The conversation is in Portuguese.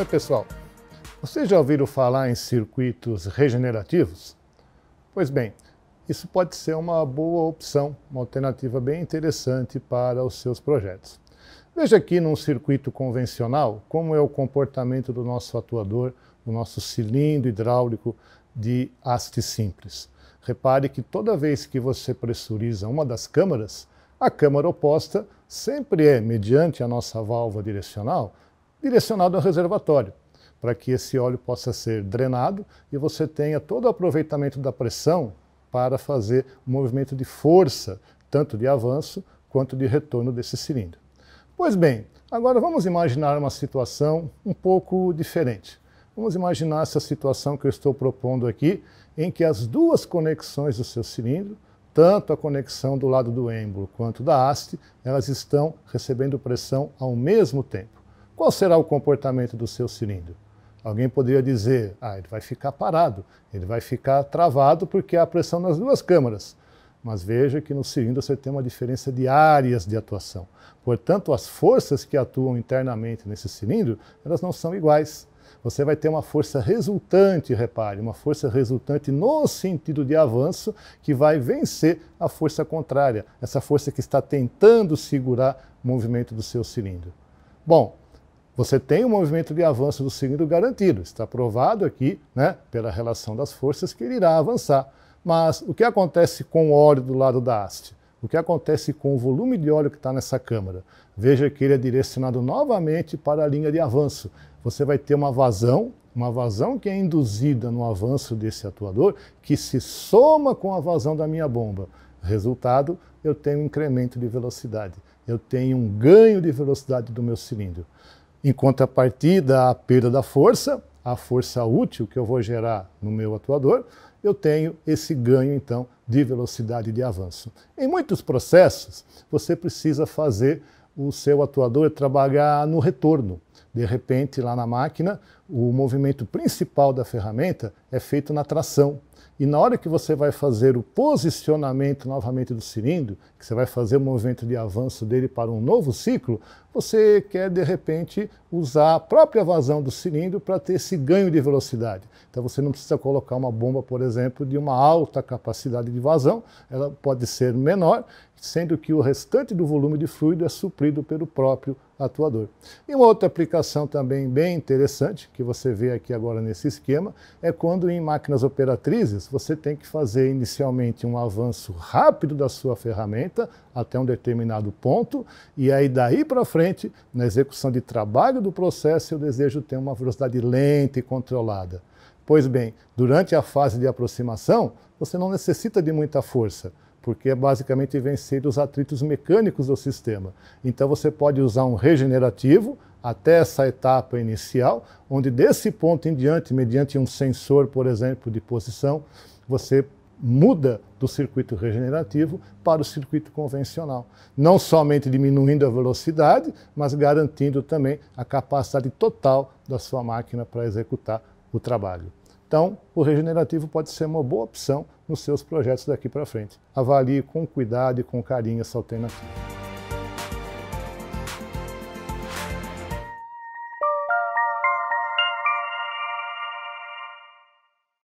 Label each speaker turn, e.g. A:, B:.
A: Oi, pessoal. Vocês já ouviram falar em circuitos regenerativos? Pois bem, isso pode ser uma boa opção, uma alternativa bem interessante para os seus projetos. Veja aqui num circuito convencional como é o comportamento do nosso atuador, do nosso cilindro hidráulico de haste simples. Repare que toda vez que você pressuriza uma das câmaras, a câmara oposta sempre é, mediante a nossa válvula direcional, direcionado ao reservatório, para que esse óleo possa ser drenado e você tenha todo o aproveitamento da pressão para fazer um movimento de força, tanto de avanço quanto de retorno desse cilindro. Pois bem, agora vamos imaginar uma situação um pouco diferente. Vamos imaginar essa situação que eu estou propondo aqui, em que as duas conexões do seu cilindro, tanto a conexão do lado do êmbolo quanto da haste, elas estão recebendo pressão ao mesmo tempo. Qual será o comportamento do seu cilindro? Alguém poderia dizer, ah, ele vai ficar parado, ele vai ficar travado porque há pressão nas duas câmaras. Mas veja que no cilindro você tem uma diferença de áreas de atuação. Portanto, as forças que atuam internamente nesse cilindro, elas não são iguais. Você vai ter uma força resultante, repare, uma força resultante no sentido de avanço que vai vencer a força contrária, essa força que está tentando segurar o movimento do seu cilindro. Bom, você tem um movimento de avanço do cilindro garantido. Está provado aqui, né, pela relação das forças, que ele irá avançar. Mas o que acontece com o óleo do lado da haste? O que acontece com o volume de óleo que está nessa câmara? Veja que ele é direcionado novamente para a linha de avanço. Você vai ter uma vazão, uma vazão que é induzida no avanço desse atuador, que se soma com a vazão da minha bomba. Resultado, eu tenho um incremento de velocidade, eu tenho um ganho de velocidade do meu cilindro. Em contrapartida à perda da força, a força útil que eu vou gerar no meu atuador, eu tenho esse ganho então de velocidade de avanço. Em muitos processos, você precisa fazer o seu atuador trabalhar no retorno. De repente, lá na máquina, o movimento principal da ferramenta é feito na tração, e na hora que você vai fazer o posicionamento novamente do cilindro, que você vai fazer o movimento de avanço dele para um novo ciclo, você quer de repente usar a própria vazão do cilindro para ter esse ganho de velocidade. Então você não precisa colocar uma bomba, por exemplo, de uma alta capacidade de vazão, ela pode ser menor, sendo que o restante do volume de fluido é suprido pelo próprio atuador. E uma outra aplicação também bem interessante, que você vê aqui agora nesse esquema, é quando em máquinas operatrizes vezes você tem que fazer inicialmente um avanço rápido da sua ferramenta até um determinado ponto, e aí daí para frente, na execução de trabalho do processo, eu desejo ter uma velocidade lenta e controlada. Pois bem, durante a fase de aproximação, você não necessita de muita força, porque é basicamente vencer os atritos mecânicos do sistema. Então você pode usar um regenerativo, até essa etapa inicial, onde desse ponto em diante, mediante um sensor, por exemplo, de posição, você muda do circuito regenerativo para o circuito convencional, não somente diminuindo a velocidade, mas garantindo também a capacidade total da sua máquina para executar o trabalho. Então, o regenerativo pode ser uma boa opção nos seus projetos daqui para frente. Avalie com cuidado e com carinho essa alternativa.